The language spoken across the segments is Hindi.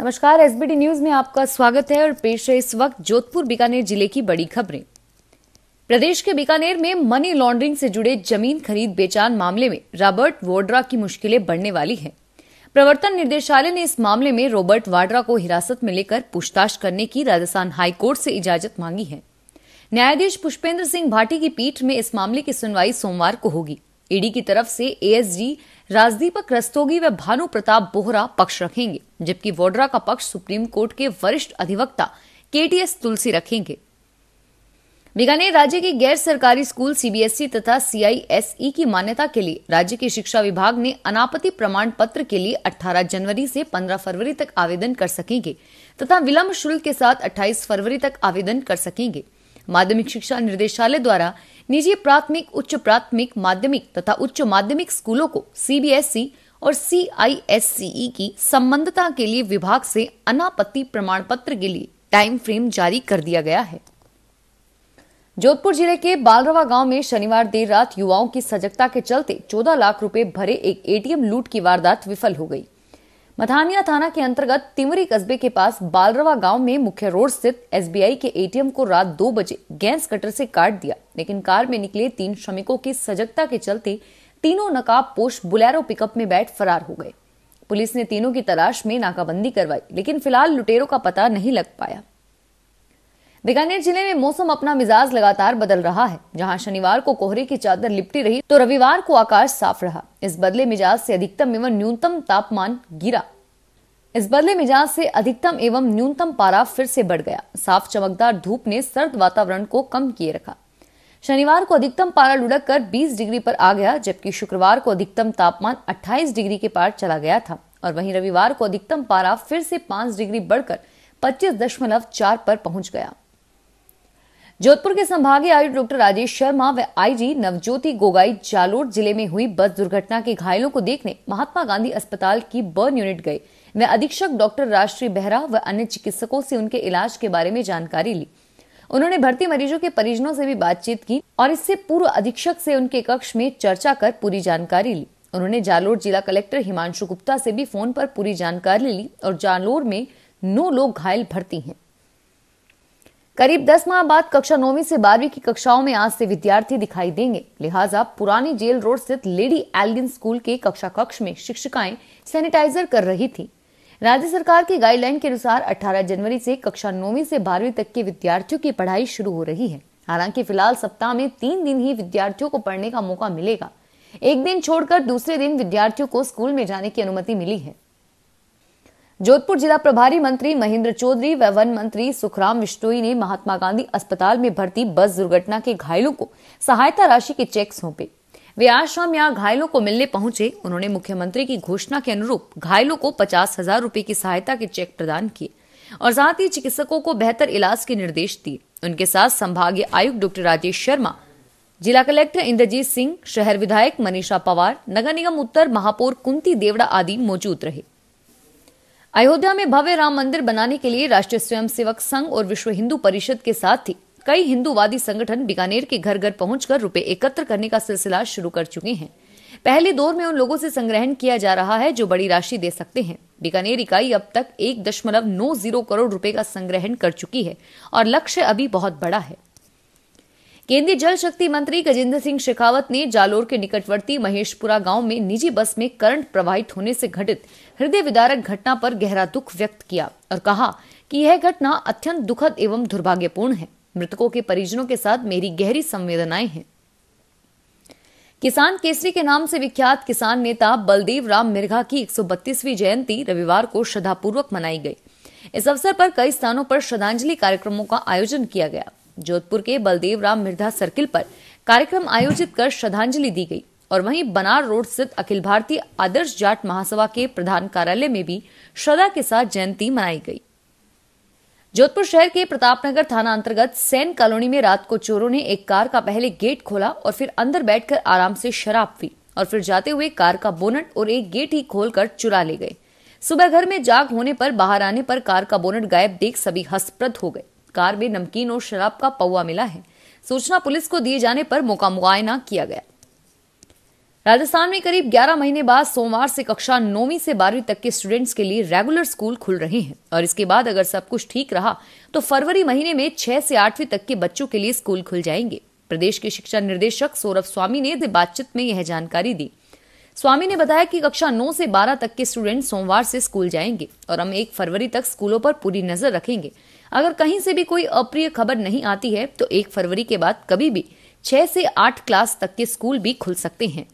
नमस्कार एसबीडी न्यूज में आपका स्वागत है और पेश है इस वक्त जोधपुर बीकानेर जिले की बड़ी खबरें प्रदेश के बीकानेर में मनी लॉन्ड्रिंग से जुड़े जमीन खरीद बेचान मामले में रॉबर्ट वोड्रा की मुश्किलें बढ़ने वाली हैं प्रवर्तन निदेशालय ने इस मामले में रॉबर्ट वाड्रा को हिरासत में लेकर पूछताछ करने की राजस्थान हाईकोर्ट से इजाजत मांगी है न्यायाधीश पुष्पेंद्र सिंह भाटी की पीठ में इस मामले की सुनवाई सोमवार को होगी ईडी की तरफ से एएसडी राजदीपक रस्तोगी व भानु प्रताप बोहरा पक्ष रखेंगे जबकि वोड्रा का पक्ष सुप्रीम कोर्ट के वरिष्ठ अधिवक्ता केटीएस तुलसी रखेंगे बीकानेर राज्य के गैर सरकारी स्कूल सीबीएसई तथा सीआईएसई की मान्यता के लिए राज्य के शिक्षा विभाग ने अनापति प्रमाण पत्र के लिए 18 जनवरी से 15 फरवरी तक आवेदन कर सकेंगे तथा विलंब शुल्क के साथ 28 फरवरी तक आवेदन कर सकेंगे माध्यमिक शिक्षा निर्देशालय द्वारा निजी प्राथमिक उच्च प्राथमिक माध्यमिक तथा उच्च माध्यमिक स्कूलों को सीबीएसई e और सी e की संबंधता के लिए विभाग से अनापत्ति प्रमाण पत्र के लिए टाइम फ्रेम जारी कर दिया गया है जोधपुर जिले के बालरवा गांव में शनिवार देर रात युवाओं की सजगता के चलते 14 लाख रुपए भरे एक एटीएम लूट की वारदात विफल हो गई मथानिया थाना के अंतर्गत तिमरी कस्बे के पास बालरवा गांव में मुख्य रोड स्थित एसबीआई के एटीएम को रात दो बजे गैस कटर से काट दिया लेकिन कार में निकले तीन श्रमिकों की सजगता के चलते तीनों नकाब पोष बुलेरो पिकअप में बैठ फरार हो गए पुलिस ने तीनों की तलाश में नाकाबंदी करवाई लेकिन फिलहाल लुटेरों का पता नहीं लग पाया बीकानेर जिले में मौसम अपना मिजाज लगातार बदल रहा है जहां शनिवार को कोहरे की चादर लिपटी रही तो रविवार को आकाश साफ रहा इस बदले मिजाज से अधिकतम एवं न्यूनतम तापमान गिरा इस बदले मिजाज से अधिकतम एवं न्यूनतम पारा फिर से बढ़ गया साफ चमकदार धूप ने सर्द वातावरण को कम किए रखा शनिवार को अधिकतम पारा लुढ़क कर बीस डिग्री पर आ गया जबकि शुक्रवार को अधिकतम तापमान 28 डिग्री के पार चला गया था और वहीं रविवार को अधिकतम पारा फिर से 5 डिग्री बढ़कर पच्चीस दशमलव चार पर पहुंच गया जोधपुर के संभागीय आयुक्त डॉक्टर राजेश शर्मा व आईजी नवज्योति गोगाई जालोर जिले में हुई बस दुर्घटना के घायलों को देखने महात्मा गांधी अस्पताल की बर्न यूनिट गए वे अधीक्षक डॉक्टर राष्ट्रीय बेहरा व अन्य चिकित्सकों से उनके इलाज के बारे में जानकारी ली उन्होंने भर्ती मरीजों के परिजनों से भी बातचीत की और इससे पूर्व अधीक्षक से उनके कक्ष में चर्चा कर पूरी जानकारी ली उन्होंने जालोर जिला कलेक्टर हिमांशु गुप्ता से भी फोन पर पूरी जानकारी ली और जालोर में नौ लोग घायल भर्ती हैं करीब दस माह बाद कक्षा नौवीं से बारहवीं की कक्षाओं में आज से विद्यार्थी दिखाई देंगे लिहाजा पुरानी जेल रोड स्थित लेडी एल्गिन स्कूल के कक्षा कक्ष में शिक्षिकाएं सैनिटाइजर कर रही थी राज्य सरकार की गाइडलाइन के अनुसार 18 जनवरी से कक्षा नौवीं से बारहवीं तक के विद्यार्थियों की पढ़ाई शुरू हो रही है हालांकि फिलहाल सप्ताह में तीन दिन ही विद्यार्थियों को पढ़ने का मौका मिलेगा एक दिन छोड़कर दूसरे दिन विद्यार्थियों को स्कूल में जाने की अनुमति मिली है जोधपुर जिला प्रभारी मंत्री महेंद्र चौधरी व वन मंत्री सुखराम विश्नोई ने महात्मा गांधी अस्पताल में भर्ती बस दुर्घटना के घायलों को सहायता राशि के चेक सौंपे वे आज शाम यहाँ घायलों को मिलने पहुंचे उन्होंने मुख्यमंत्री की घोषणा के अनुरूप घायलों को पचास हजार रूपए की सहायता के चेक प्रदान किए और साथ ही चिकित्सकों को बेहतर इलाज के निर्देश दिए उनके साथ संभागीय आयुक्त डॉक्टर राजेश शर्मा जिला कलेक्टर इंद्रजीत सिंह शहर विधायक मनीषा पवार नगर निगम उत्तर महापौर कुंती देवड़ा आदि मौजूद रहे अयोध्या में भव्य राम मंदिर बनाने के लिए राष्ट्रीय स्वयंसेवक संघ और विश्व हिंदू परिषद के साथ ही कई हिंदूवादी संगठन बीकानेर के घर घर पहुंचकर रुपए एकत्र करने का सिलसिला शुरू कर चुके हैं पहले दौर में उन लोगों से संग्रहण किया जा रहा है जो बड़ी राशि दे सकते हैं बीकानेर इकाई अब तक एक दशमलव नौ जीरो करोड़ रुपए का संग्रहण कर चुकी है और लक्ष्य अभी बहुत बड़ा है केंद्रीय जल शक्ति मंत्री गजेंद्र सिंह शेखावत ने जालोर के निकटवर्ती महेशपुरा गांव में निजी बस में करंट प्रवाहित होने से घटित हृदय विदारक घटना पर गहरा दुख व्यक्त किया और कहा कि यह घटना अत्यंत दुखद एवं दुर्भाग्यपूर्ण है मृतकों के परिजनों के साथ मेरी गहरी संवेदनाएं हैं किसान केसरी के नाम से विख्यात किसान नेता बलदेव राम मिर्घा की 132वीं जयंती रविवार को श्रद्धापूर्वक मनाई गई इस अवसर पर कई स्थानों पर श्रद्धांजलि कार्यक्रमों का आयोजन किया गया जोधपुर के बलदेव राम मिर्धा सर्किल पर कार्यक्रम आयोजित कर श्रद्धांजलि दी गई और वहीं बनार रोड स्थित अखिल भारतीय आदर्श जाट महासभा के प्रधान कार्यालय में भी श्रद्धा के साथ जयंती मनाई गई जोधपुर शहर के प्रतापनगर थाना अंतर्गत सैन कॉलोनी में रात को चोरों ने एक कार का पहले गेट खोला और फिर अंदर बैठकर आराम से शराब पी और फिर जाते हुए कार का बोनट और एक गेट ही खोलकर चुरा ले गए सुबह घर में जाग होने पर बाहर आने पर कार का बोनट गायब देख सभी हस्तप्रद हो गए कार में नमकीन और शराब का पौवा मिला है सूचना पुलिस को दिए जाने पर मौका मुआयना किया गया राजस्थान में करीब 11 महीने बाद सोमवार से कक्षा नौवीं से बारहवीं तक के स्टूडेंट्स के लिए रेगुलर स्कूल खुल रहे हैं और इसके बाद अगर सब कुछ ठीक रहा तो फरवरी महीने में 6 से आठवीं तक के बच्चों के लिए स्कूल खुल जाएंगे प्रदेश के शिक्षा निर्देशक सौरभ स्वामी ने बातचीत में यह जानकारी दी स्वामी ने बताया कि कक्षा 9 से 12 तक के स्टूडेंट सोमवार से स्कूल जाएंगे और हम एक फरवरी तक स्कूलों पर पूरी नजर रखेंगे अगर कहीं से भी कोई अप्रिय खबर नहीं आती है तो एक फरवरी के बाद कभी भी छह से आठ क्लास तक के स्कूल भी खुल सकते हैं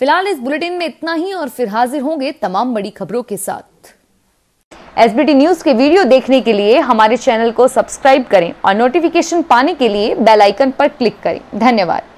फिलहाल इस बुलेटिन में इतना ही और फिर हाजिर होंगे तमाम बड़ी खबरों के साथ एसबीटी न्यूज के वीडियो देखने के लिए हमारे चैनल को सब्सक्राइब करें और नोटिफिकेशन पाने के लिए बेल आइकन पर क्लिक करें धन्यवाद